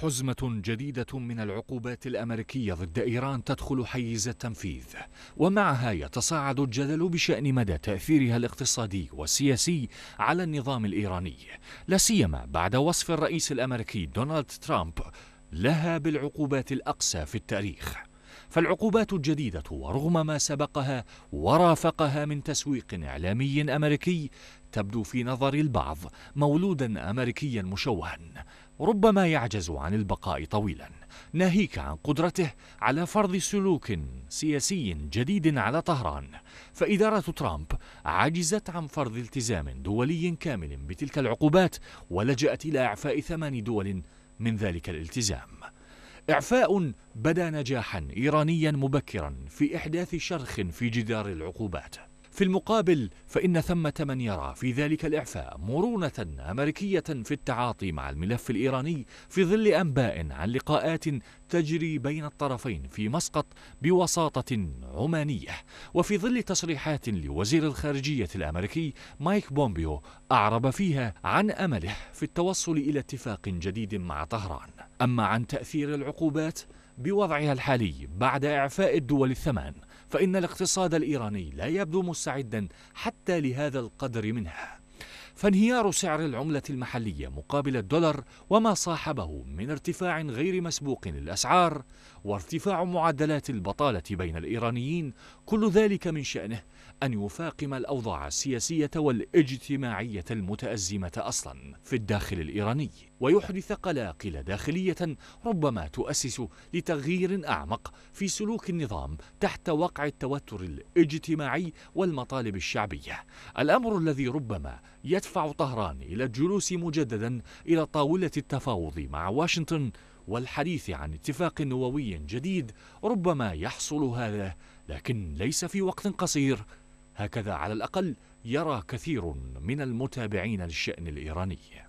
حزمة جديدة من العقوبات الأمريكية ضد إيران تدخل حيز التنفيذ ومعها يتصاعد الجدل بشأن مدى تأثيرها الاقتصادي والسياسي على النظام الإيراني لا سيما بعد وصف الرئيس الأمريكي دونالد ترامب لها بالعقوبات الأقسى في التاريخ فالعقوبات الجديدة ورغم ما سبقها ورافقها من تسويق إعلامي أمريكي تبدو في نظر البعض مولودا أمريكيا مشوها ربما يعجز عن البقاء طويلا ناهيك عن قدرته على فرض سلوك سياسي جديد على طهران فإدارة ترامب عجزت عن فرض التزام دولي كامل بتلك العقوبات ولجأت إلى إعفاء ثمان دول من ذلك الالتزام إعفاء بدا نجاحا إيرانيا مبكرا في إحداث شرخ في جدار العقوبات في المقابل فإن ثمة من يرى في ذلك الإعفاء مرونة أمريكية في التعاطي مع الملف الإيراني في ظل أنباء عن لقاءات تجري بين الطرفين في مسقط بوساطة عمانية وفي ظل تصريحات لوزير الخارجية الأمريكي مايك بومبيو أعرب فيها عن أمله في التوصل إلى اتفاق جديد مع طهران أما عن تأثير العقوبات بوضعها الحالي بعد إعفاء الدول الثمان فإن الاقتصاد الإيراني لا يبدو مستعدا حتى لهذا القدر منها فانهيار سعر العملة المحلية مقابل الدولار وما صاحبه من ارتفاع غير مسبوق للأسعار وارتفاع معدلات البطالة بين الإيرانيين كل ذلك من شأنه أن يفاقم الأوضاع السياسية والاجتماعية المتأزمة أصلا في الداخل الإيراني ويحدث قلاقل داخلية ربما تؤسس لتغيير أعمق في سلوك النظام تحت وقع التوتر الاجتماعي والمطالب الشعبية الأمر الذي ربما يدفع طهران إلى الجلوس مجددا إلى طاولة التفاوض مع واشنطن والحديث عن اتفاق نووي جديد ربما يحصل هذا لكن ليس في وقت قصير هكذا على الأقل يرى كثير من المتابعين للشأن الإيراني